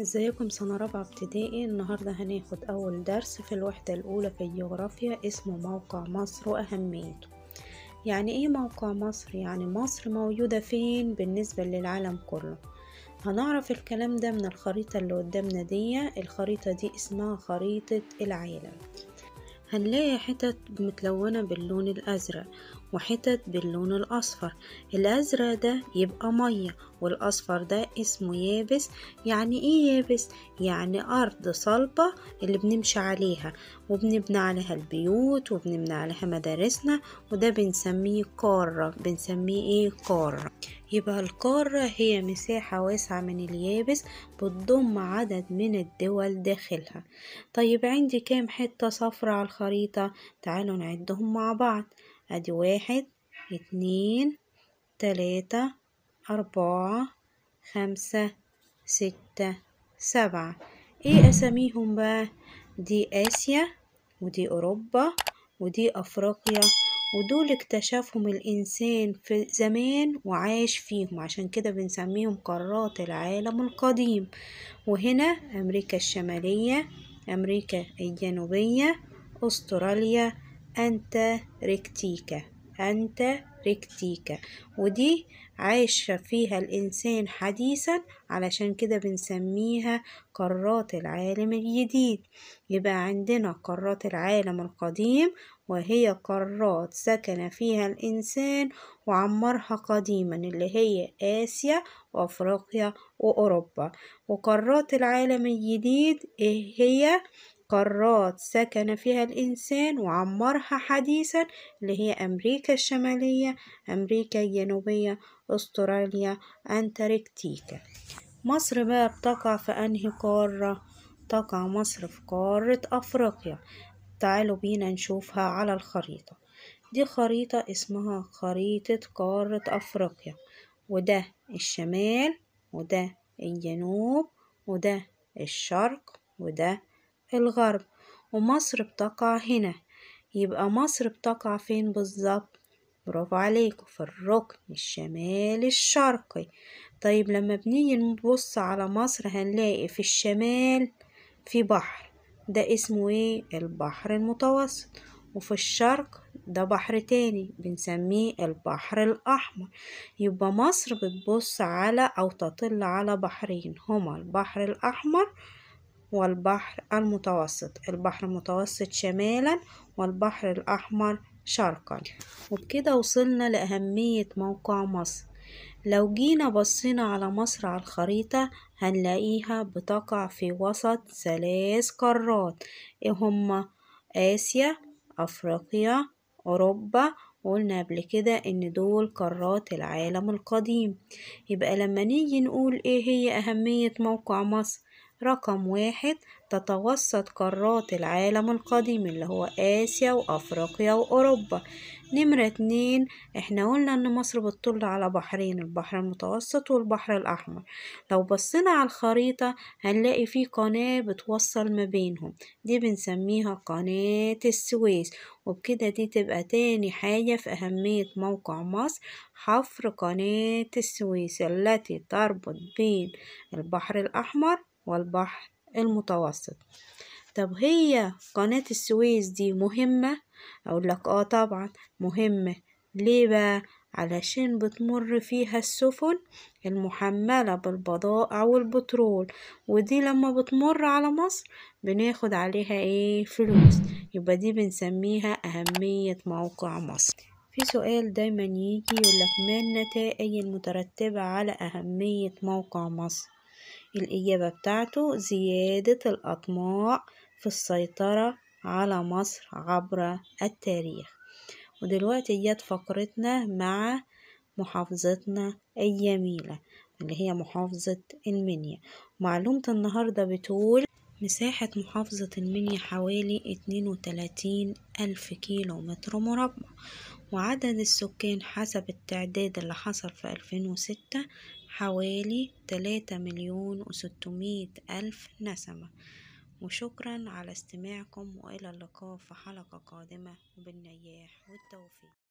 ازيكم سنة رابعة ابتدائي النهاردة هناخد أول درس في الوحدة الأولى في الجغرافيا اسمه موقع مصر وأهميته يعني ايه موقع مصر؟ يعني مصر موجودة فين بالنسبة للعالم كله هنعرف الكلام ده من الخريطة اللي قدامنا دي الخريطة دي اسمها خريطة العالم هنلاقي حتت متلونة باللون الأزرق وحتت باللون الأصفر الأزرق ده يبقى مية والأصفر ده اسمه يابس يعني إيه يابس؟ يعني أرض صلبة اللي بنمشي عليها وبنبني عليها البيوت وبنبني عليها مدارسنا وده بنسميه قارة بنسميه إيه قارة يبقى القارة هي مساحة واسعة من اليابس بتضم عدد من الدول داخلها طيب عندي كام حتة صفرة على الخريطة تعالوا نعدهم مع بعض أدي واحد اتنين تلاتة أربعة خمسة ستة سبعة ايه أساميهم بقى دي آسيا ودي أوروبا ودي أفريقيا ودول اكتشفهم الإنسان في زمان وعاش فيهم عشان كده بنسميهم قارات العالم القديم وهنا أمريكا الشمالية أمريكا الجنوبية أستراليا أنت ركتيكا أنت ركتيكا ودي عايشة فيها الإنسان حديثا علشان كده بنسميها قارات العالم الجديد يبقى عندنا قارات العالم القديم وهي قارات سكن فيها الإنسان وعمرها قديما اللي هي آسيا وأفريقيا وأوروبا وقارات العالم الجديد إيه هي قارات سكن فيها الإنسان وعمرها حديثا اللي هي أمريكا الشمالية أمريكا الجنوبية أستراليا أنتاركتيكا مصر بقى بتقع في أنهي قارة؟ تقع مصر في قارة أفريقيا تعالوا بينا نشوفها على الخريطة دي خريطة اسمها خريطة قارة أفريقيا وده الشمال وده الجنوب وده الشرق وده الغرب ومصر بتقع هنا يبقى مصر بتقع فين بالظبط برافو عليكم في الركن الشمالي الشرقي طيب لما بنيجي نبص على مصر هنلاقي في الشمال في بحر ده اسمه ايه البحر المتوسط وفي الشرق ده بحر تاني بنسميه البحر الأحمر يبقى مصر بتبص على أو تطل على بحرين هما البحر الأحمر والبحر المتوسط البحر المتوسط شمالا والبحر الأحمر شرقا وبكده وصلنا لأهمية موقع مصر لو جينا بصينا على مصر على الخريطة هنلاقيها بتقع في وسط ثلاث قارات إيه هما آسيا أفريقيا أوروبا قلنا قبل كده ان دول قارات العالم القديم يبقى لما نيجي نقول ايه هي اهمية موقع مصر رقم واحد تتوسط قارات العالم القديم اللي هو آسيا وأفريقيا وأوروبا نمرة اتنين احنا قلنا ان مصر بتطل على بحرين البحر المتوسط والبحر الأحمر لو بصينا على الخريطة هنلاقي في قناة بتوصل ما بينهم دي بنسميها قناة السويس وبكده دي تبقى تاني حاجة في أهمية موقع مصر حفر قناة السويس التي تربط بين البحر الأحمر والبحر المتوسط طب هي قناة السويس دي مهمة أقول لك آه طبعا مهمة ليه بقى علشان بتمر فيها السفن المحملة بالبضائع والبترول ودي لما بتمر على مصر بناخد عليها ايه فلوس يبقى دي بنسميها أهمية موقع مصر في سؤال دايما يجي يقولك ما النتائج المترتبة على أهمية موقع مصر الإجابة بتاعته زيادة الأطماع في السيطرة على مصر عبر التاريخ ودلوقتي جت فقرتنا مع محافظتنا الجميلة اللي هي محافظة المنيا معلومة النهاردة بتقول مساحة محافظة المنيا حوالي اتنين وتلاتين ألف كيلو متر مربع وعدد السكان حسب التعداد اللي حصل في ألفين وستة حوالي تلاتة مليون وستمية ألف نسمة وشكرا على استماعكم وإلى اللقاء في حلقة قادمة وبالنجاح والتوفيق